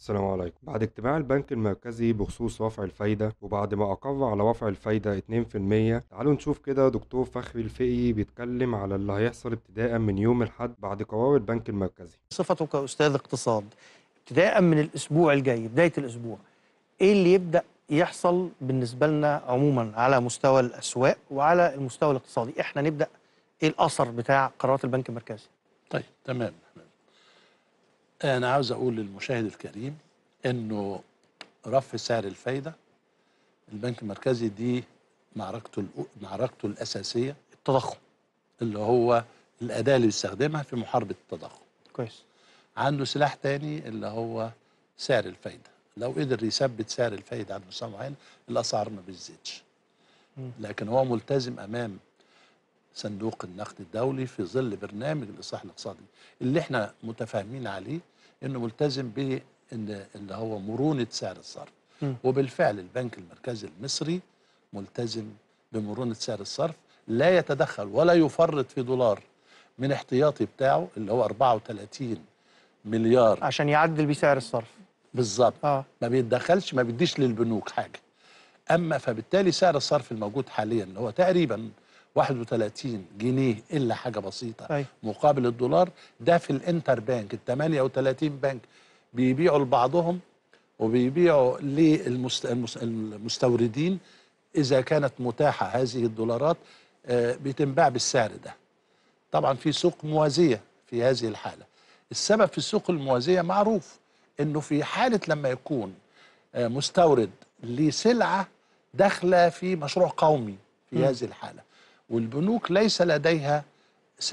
السلام عليكم بعد اجتماع البنك المركزي بخصوص رفع الفايدة وبعد ما أقر على رفع الفايدة 2% تعالوا نشوف كده دكتور فخري الفقي بيتكلم على اللي هيحصل ابتداء من يوم الاحد بعد قرار البنك المركزي صفته كأستاذ اقتصاد ابتداء من الأسبوع الجاي بداية الأسبوع إيه اللي يبدأ يحصل بالنسبة لنا عموما على مستوى الأسواق وعلى المستوى الاقتصادي إحنا نبدأ إيه الأثر بتاع قرارات البنك المركزي طيب تمام أنا عاوز أقول للمشاهد الكريم إنه رفع سعر الفايدة البنك المركزي دي معركته معركته الأساسية التضخم اللي هو الأداة اللي بيستخدمها في محاربة التضخم كويس عنده سلاح تاني اللي هو سعر الفايدة لو قدر يثبت سعر الفايدة عند مستوى معين الأسعار ما بتزيدش لكن هو ملتزم أمام صندوق النقد الدولي في ظل برنامج الإصلاح الاقتصادي اللي احنا متفاهمين عليه انه ملتزم ب اللي هو مرونه سعر الصرف م. وبالفعل البنك المركزي المصري ملتزم بمرونه سعر الصرف لا يتدخل ولا يفرط في دولار من احتياطي بتاعه اللي هو 34 مليار عشان يعدل بيه سعر الصرف بالظبط آه. ما بيتدخلش ما بيديش للبنوك حاجه اما فبالتالي سعر الصرف الموجود حاليا اللي هو تقريبا 31 جنيه الا حاجه بسيطه أي. طيب. مقابل الدولار ده في الانتر بانك ال 38 بنك بيبيعوا لبعضهم وبيبيعوا للمستوردين اذا كانت متاحه هذه الدولارات آه، بتنباع بالسعر ده طبعا في سوق موازيه في هذه الحاله السبب في السوق الموازيه معروف انه في حاله لما يكون آه، مستورد لسلعه داخله في مشروع قومي في م. هذه الحاله والبنوك ليس لديها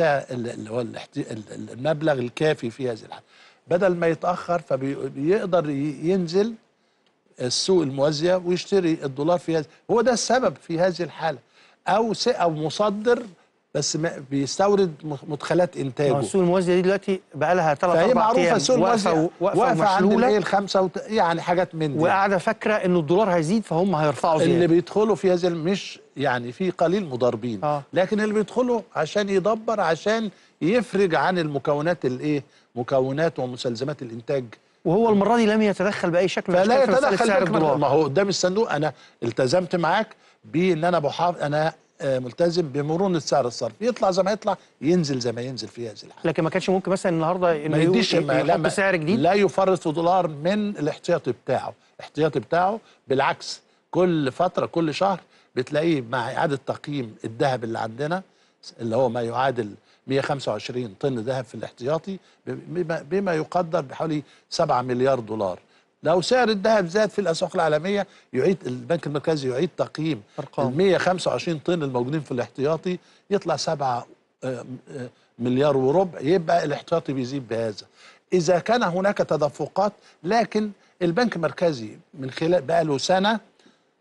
المبلغ الكافي في هذه الحالة بدل ما يتأخر فبيقدر ينزل السوق الموازية ويشتري الدولار في هذه هو ده السبب في هذه الحالة أو أو مصدر بس ما بيستورد مدخلات انتاجه السوق الموازيه دي دلوقتي بقى لها ثلاث اربع ايام معروفه السوق الموازيه واقفه عند الايه الخمسه وت... يعني حاجات من دي وقاعده فاكره ان الدولار هيزيد فهم هيرفعوا زياده اللي بيدخلوا في هذا مش يعني في قليل مضاربين آه. لكن اللي بيدخلوا عشان يدبر عشان يفرج عن المكونات الايه مكونات ومسلزمات الانتاج وهو المره دي لم يتدخل باي شكل فلا يتدخل سعر الدولار ما هو قدام الصندوق انا التزمت معاك بان انا بحافظ انا آه، ملتزم بمرونه سعر الصرف يطلع زي ما يطلع ينزل زي ما ينزل في هذه الحاله لكن ما كانش ممكن مثلا النهارده ما يديش سعر جديد لا يفرط دولار من الاحتياطي بتاعه الاحتياطي بتاعه بالعكس كل فتره كل شهر بتلاقيه مع اعاده تقييم الذهب اللي عندنا اللي هو ما يعادل 125 طن ذهب في الاحتياطي بما يقدر بحوالي 7 مليار دولار لو سعر الذهب زاد في الاسواق العالميه يعيد البنك المركزي يعيد تقييم ارقام ال 125 طن الموجودين في الاحتياطي يطلع 7 آه، آه، مليار وربع يبقى الاحتياطي بيزيد بهذا اذا كان هناك تدفقات لكن البنك المركزي من خلال بقى له سنه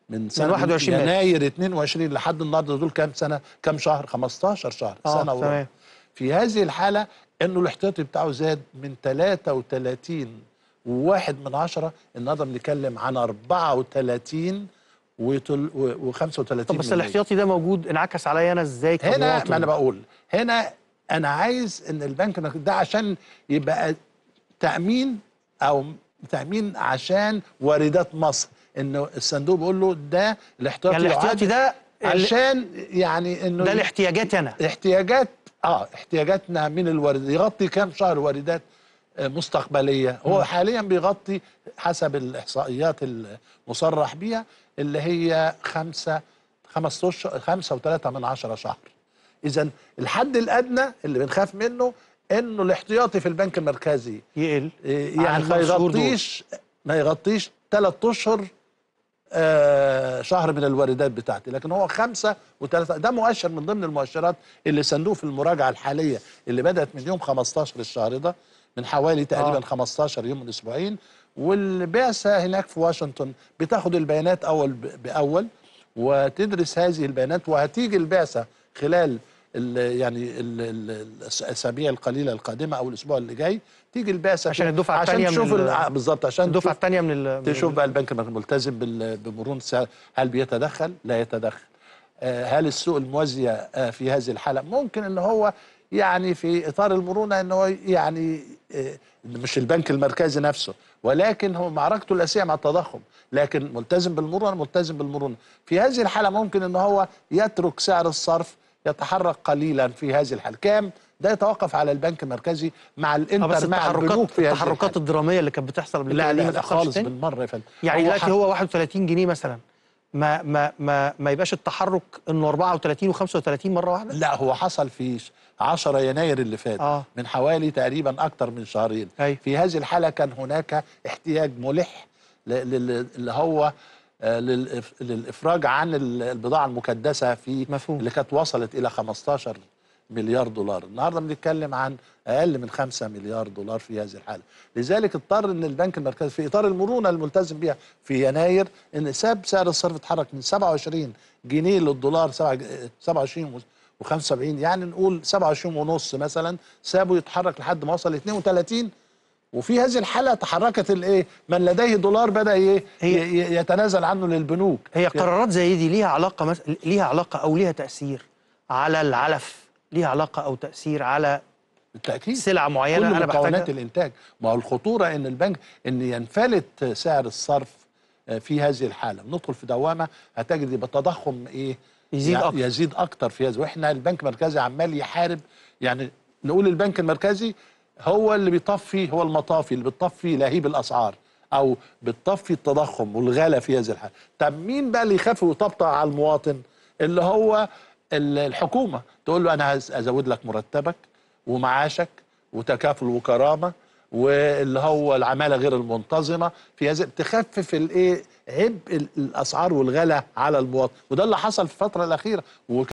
من سنه من 21 يناير 22 لحد النهارده دول كام سنه كام شهر 15 شهر آه سنه وربع في هذه الحاله انه الاحتياطي بتاعه زاد من 33 وواحد من عشرة النهارده بنتكلم عن 34 و35 طب بس الاحتياطي ده موجود انعكس عليا انا ازاي هنا ما انا طيب؟ بقول هنا انا عايز ان البنك ده عشان يبقى تامين او تامين عشان واردات مصر انه الصندوق بيقول له ده الاحتياطي يعني الاحتياطي ده عشان يعني انه ده الاحتياجات انا احتياجات اه احتياجاتنا من الوارد يغطي كام شهر واردات مستقبليه هو حاليا بيغطي حسب الاحصائيات المصرح بها اللي هي خمسة خمس اشهر خمسة وثلاثة من عشرة شهر اذا الحد الادنى اللي بنخاف منه انه الاحتياطي في البنك المركزي يقل آه، يعني ما يغطيش ما يغطيش ثلاث اشهر آه، شهر من الواردات بتاعتي لكن هو خمسة وثلاثة ده مؤشر من ضمن المؤشرات اللي صندوق المراجعة الحالية اللي بدأت من يوم 15 الشهر ده من حوالي تقريبا آه. 15 يوم من اسبوعين والبعثه هناك في واشنطن بتاخد البيانات اول باول وتدرس هذه البيانات وهتيجي البعثه خلال الـ يعني الاسابيع القليله القادمه او الاسبوع اللي جاي تيجي البعثه عشان الدفعه الثانيه عشان تشوف آه، بالظبط عشان الدفعه الثانيه من تشوف بقى البنك ملتزم بمرونه هل بيتدخل لا يتدخل آه، هل السوق الموازيه آه، في هذه الحاله ممكن ان هو يعني في اطار المرونه ان هو يعني إيه، مش البنك المركزي نفسه ولكن هو معركته الاساسيه مع التضخم لكن ملتزم بالمرونه ملتزم بالمرونه في هذه الحاله ممكن ان هو يترك سعر الصرف يتحرك قليلا في هذه الحاله كام ده يتوقف على البنك المركزي مع الانتر آه، مع البنوك في التحركات الدراميه اللي كانت بتحصل قبل لا لا, لا خالص بالمره يا فندم يعني دلوقتي هو 31 جنيه مثلا ما ما ما ما يبقاش التحرك انه 34 و35 مره واحده؟ لا هو حصل في 10 يناير اللي فات آه. من حوالي تقريبا اكثر من شهرين أي. في هذه الحاله كان هناك احتياج ملح اللي هو آه، للافراج عن البضاعه المكدسه في مفهوم. اللي كانت وصلت الى 15 مليار دولار النهارده بنتكلم عن اقل من 5 مليار دولار في هذه الحاله لذلك اضطر ان البنك المركزي في اطار المرونه الملتزم بها في يناير ان ساب سعر الصرف اتحرك من 27 جنيه للدولار 27 و75 يعني نقول 27 ونص مثلا سابه يتحرك لحد ما وصل 32 وفي هذه الحاله تحركت الايه من لديه دولار بدا ايه يتنازل عنه للبنوك هي قرارات زي دي ليها علاقه ليها علاقه او ليها تاثير على العلف ليها علاقه او تاثير على بالتاكيد سلعه معينه كل انا مكونات الانتاج ما هو الخطوره ان البنك ان ينفلت سعر الصرف آه، في هذه الحاله ندخل في دوامه هتجد يبقى التضخم ايه يزيد اكتر يزيد اكتر في هذا واحنا البنك المركزي عمال يحارب يعني نقول البنك المركزي هو اللي بيطفي هو المطافي اللي بتطفي لهيب الاسعار او بتطفي التضخم والغلا في هذه الحاله طب مين بقى اللي يخاف ويطبطب على المواطن اللي هو الحكومه تقول له انا أزود لك مرتبك ومعاشك وتكافل وكرامه واللي هو العماله غير المنتظمه في هذا تخفف الايه عبء الاسعار والغلاء على المواطن وده اللي حصل في الفتره الاخيره